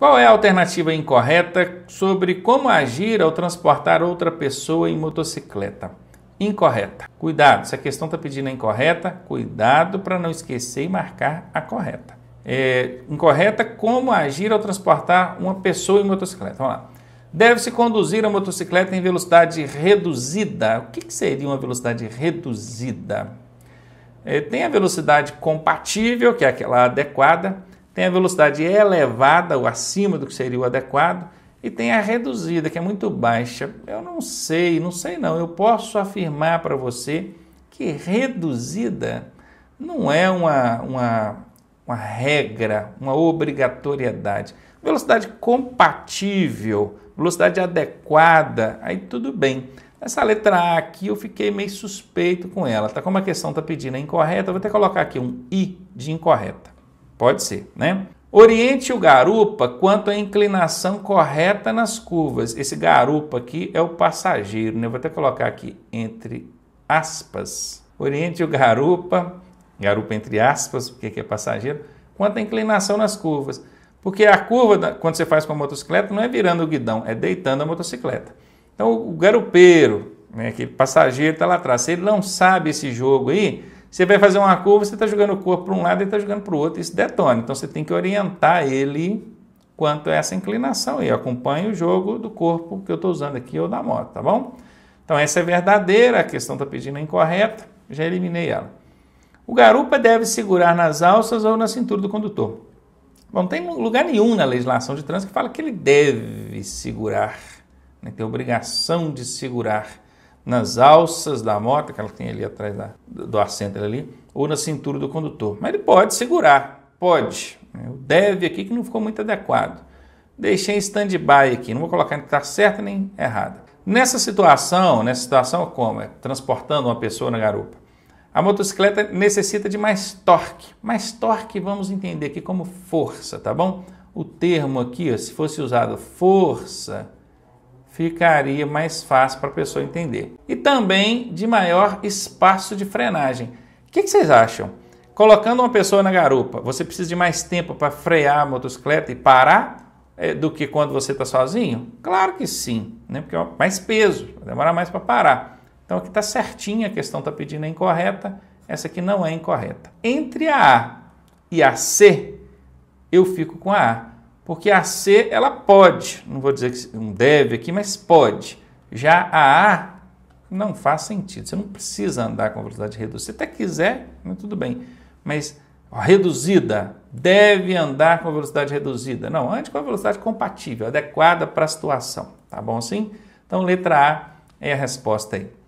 Qual é a alternativa incorreta sobre como agir ao transportar outra pessoa em motocicleta? Incorreta. Cuidado, se a questão está pedindo a incorreta, cuidado para não esquecer e marcar a correta. É, incorreta, como agir ao transportar uma pessoa em motocicleta? Vamos lá. Deve-se conduzir a motocicleta em velocidade reduzida. O que, que seria uma velocidade reduzida? É, tem a velocidade compatível, que é aquela adequada, tem a velocidade elevada ou acima do que seria o adequado e tem a reduzida, que é muito baixa. Eu não sei, não sei não. Eu posso afirmar para você que reduzida não é uma, uma, uma regra, uma obrigatoriedade. Velocidade compatível, velocidade adequada, aí tudo bem. Essa letra A aqui eu fiquei meio suspeito com ela, tá? Como a questão está pedindo é incorreta, eu vou até colocar aqui um I de incorreta. Pode ser, né? Oriente o garupa quanto à inclinação correta nas curvas. Esse garupa aqui é o passageiro, né? vou até colocar aqui entre aspas. Oriente o garupa, garupa entre aspas, porque é passageiro, quanto à inclinação nas curvas. Porque a curva, quando você faz com a motocicleta, não é virando o guidão, é deitando a motocicleta. Então, o garupeiro, né, aquele passageiro está lá atrás, se ele não sabe esse jogo aí, você vai fazer uma curva, você está jogando o corpo para um lado e está jogando para o outro, isso detona. Então você tem que orientar ele quanto a essa inclinação e acompanha o jogo do corpo que eu estou usando aqui ou da moto, tá bom? Então essa é verdadeira, a questão está pedindo é incorreta, já eliminei ela. O garupa deve segurar nas alças ou na cintura do condutor. Bom, não tem lugar nenhum na legislação de trânsito que fala que ele deve segurar, né? tem obrigação de segurar nas alças da moto, aquela que tem ali atrás da, do assento ali, ou na cintura do condutor. Mas ele pode segurar, pode. O deve aqui que não ficou muito adequado. Deixei em stand-by aqui, não vou colocar que está certa nem errada. Nessa situação, nessa situação como? É transportando uma pessoa na garupa. A motocicleta necessita de mais torque. Mais torque vamos entender aqui como força, tá bom? O termo aqui, ó, se fosse usado força, ficaria mais fácil para a pessoa entender. E também de maior espaço de frenagem. O que, que vocês acham? Colocando uma pessoa na garupa, você precisa de mais tempo para frear a motocicleta e parar é, do que quando você está sozinho? Claro que sim, né? porque é mais peso, demora mais para parar. Então aqui está certinha, a questão está pedindo é incorreta, essa aqui não é incorreta. Entre a A e a C, eu fico com a A porque a C ela pode, não vou dizer que não deve aqui, mas pode. Já a A não faz sentido. Você não precisa andar com velocidade reduzida. Se até quiser, tudo bem. Mas reduzida deve andar com velocidade reduzida. Não, ande com a velocidade compatível, adequada para a situação. Tá bom assim? Então, letra A é a resposta aí.